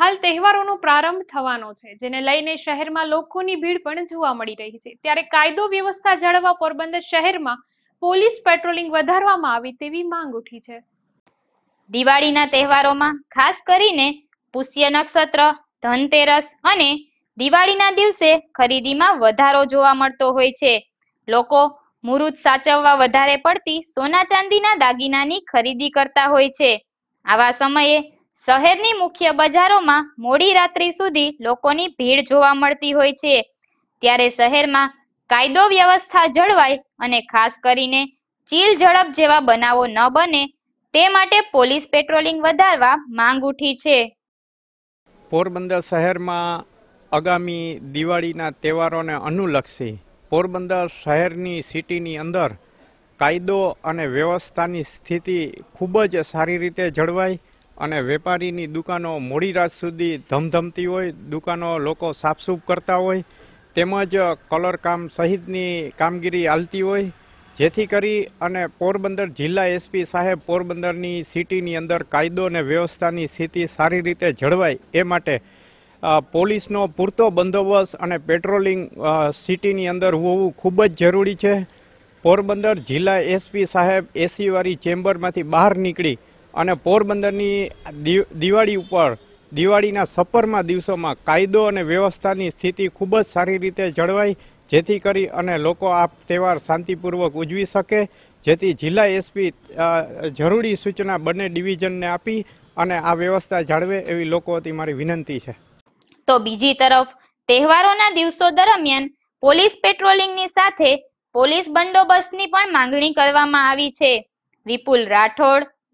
હાલ તહેવારોનો પ્રારંભ થવાનો છે જેને લઈને શહેરમાં લોકોની ભીડ પણ જોવા મળી રહી છે ત્યારે કાયદો વ્યવસ્થા જાળવવા પોરબંદર શહેરમાં પોલીસ પેટ્રોલિંગ વધારવામાં આવે તેવી માંગ ઉઠી છે દિવાળીના તહેવારોમાં ખાસ કરીને પુષ્ય નક્ષત્ર ધનતેરસ અને દિવાળીના દિવસે ખરીદીમાં વધારો જોવા મળતો હોય છે લોકો મુહૂર્ત સાચવવા વધારે પડતી સોના ચાંદીના દાગીનાની ખરીદી કરતા હોય છે આવા સમયે શહેરની મુખ્ય બજારોમાં મોડી રાત્રિ સુધી લોકોની ભીડ જોવા મળતી હોય છે ત્યારે શહેરમાં કાયદો વ્યવસ્થા જળવાય અને ખાસ કરીને ચીલ ઝડપ જેવા બનાવો ન બને તે માટે પોલીસ પેટ્રોલિંગ વધારવા માંગ ઉઠી છે પોરબંદર શહેરમાં આગામી દિવાળીના તહેવારોને અનુલક્ષી પોરબંદર શહેરની સિટીની અંદર કાયદો અને વ્યવસ્થાની સ્થિતિ ખૂબ જ સારી રીતે જળવાય અને વેપારીની દુકાનો મોડી રાત સુધી ધમધમતી હોય દુકાનો લોકો સાફસૂફ કરતા હોય તેમજ કલર કામ સહિતની કામગીરી હાલતી હોય જેથી કરી અને પોરબંદર જિલ્લા એસપી સાહેબ પોરબંદરની સિટીની અંદર કાયદો અને વ્યવસ્થાની સ્થિતિ સારી રીતે જળવાય એ માટે પોલીસનો પૂરતો બંદોબસ્ત અને પેટ્રોલિંગ સિટીની અંદર હોવું ખૂબ જ જરૂરી છે પોરબંદર જિલ્લા એસપી સાહેબ એસીવાળી ચેમ્બરમાંથી બહાર નીકળી અને પોરબંદરની દિવાળી ઉપર દિવાળીના સફરમાં દિવસોમાં કાયદો અને વ્યવસ્થાની સ્થિતિ ખૂબ જ સારી રીતે જળવાઈ જેથી કરી અને લોકો આ તહેવાર શાંતિપૂર્વક ઉજવી શકે જેથી જિલ્લા એસપી જરૂરી સૂચના બંને ડિવિઝનને આપી અને આ વ્યવસ્થા જાળવે એવી લોકો હતી મારી વિનંતી છે તો બીજી તરફ તહેવારોના દિવસો દરમિયાન પોલીસ પેટ્રોલિંગની સાથે પોલીસ બંદોબસ્તની પણ માંગણી કરવામાં આવી છે વિપુલ રાઠોડ